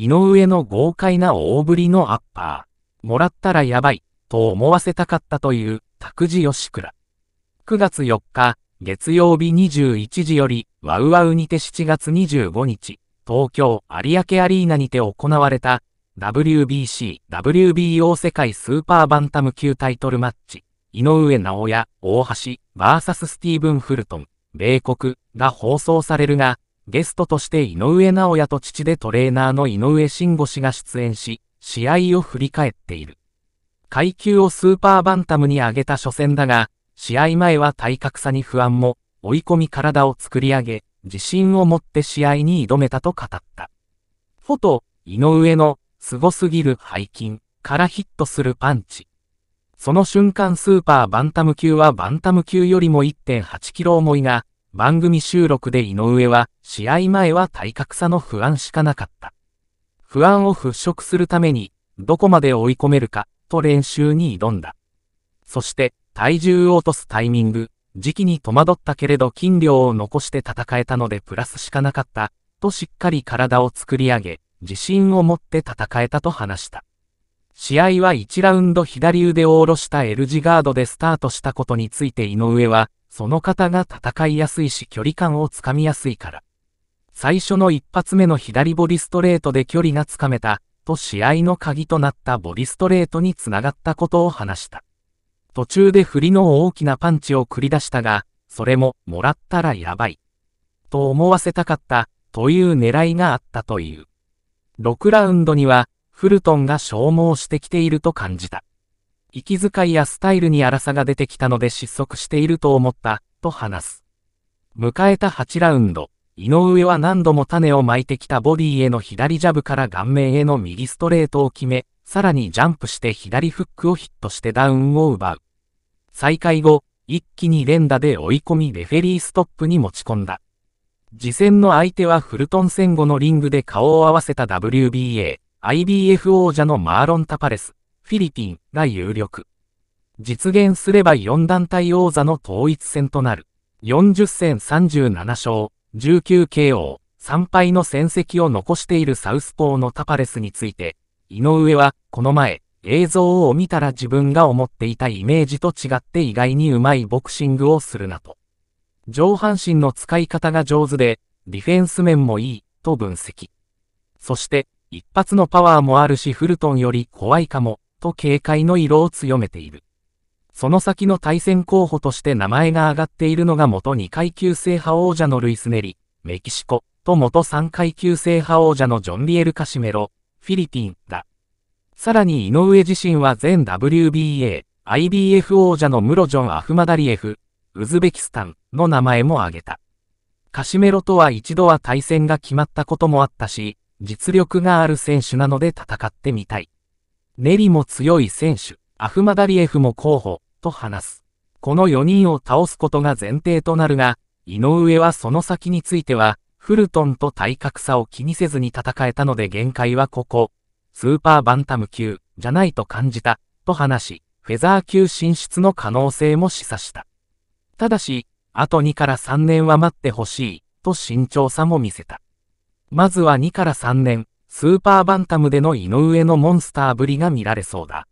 井上の豪快な大ぶりのアッパー、もらったらやばい、と思わせたかったという、拓司吉倉。9月4日、月曜日21時より、ワウワウにて7月25日、東京有明アリーナにて行われた、WBC、WBO 世界スーパーバンタム級タイトルマッチ、井上直也、大橋、VS ススティーブン・フルトン、米国が放送されるが、ゲストとして井上尚弥と父でトレーナーの井上慎吾氏が出演し、試合を振り返っている。階級をスーパーバンタムに上げた初戦だが、試合前は体格差に不安も、追い込み体を作り上げ、自信を持って試合に挑めたと語った。フォト、井上の、凄すぎる背筋からヒットするパンチ。その瞬間スーパーバンタム級はバンタム級よりも1.8キロ重いが、番組収録で井上は、試合前は体格差の不安しかなかった。不安を払拭するために、どこまで追い込めるか、と練習に挑んだ。そして、体重を落とすタイミング、時期に戸惑ったけれど筋量を残して戦えたのでプラスしかなかった、としっかり体を作り上げ、自信を持って戦えたと話した。試合は1ラウンド左腕を下ろした L 字ガードでスタートしたことについて井上は、その方が戦いやすいし距離感をつかみやすいから。最初の一発目の左ボディストレートで距離がつかめた、と試合の鍵となったボディストレートにつながったことを話した。途中で振りの大きなパンチを繰り出したが、それももらったらやばい。と思わせたかった、という狙いがあったという。6ラウンドには、フルトンが消耗してきていると感じた。息遣いやスタイルに荒さが出てきたので失速していると思った、と話す。迎えた8ラウンド、井上は何度も種をまいてきたボディへの左ジャブから顔面への右ストレートを決め、さらにジャンプして左フックをヒットしてダウンを奪う。再開後、一気に連打で追い込みレフェリーストップに持ち込んだ。次戦の相手はフルトン戦後のリングで顔を合わせた WBA、IBF 王者のマーロン・タパレス。フィリピンが有力。実現すれば4団体王座の統一戦となる。40戦37勝、19KO、3敗の戦績を残しているサウスポーのタパレスについて、井上はこの前、映像を見たら自分が思っていたイメージと違って意外にうまいボクシングをするなと。上半身の使い方が上手で、ディフェンス面もいい、と分析。そして、一発のパワーもあるしフルトンより怖いかも、と警戒の色を強めている。その先の対戦候補として名前が挙がっているのが元2階級制覇王者のルイス・ネリ、メキシコ、と元3階級制覇王者のジョン・リエル・カシメロ、フィリピンだ。さらに井上自身は前 WBA、IBF 王者のムロジョン・アフマダリエフ、ウズベキスタンの名前も挙げた。カシメロとは一度は対戦が決まったこともあったし、実力がある選手なので戦ってみたい。ネリも強い選手、アフマダリエフも候補、と話す。この4人を倒すことが前提となるが、井上はその先については、フルトンと体格差を気にせずに戦えたので限界はここ、スーパーバンタム級、じゃないと感じた、と話し、フェザー級進出の可能性も示唆した。ただし、あと2から3年は待ってほしい、と慎重さも見せた。まずは2から3年、スーパーバンタムでの井上のモンスターぶりが見られそうだ。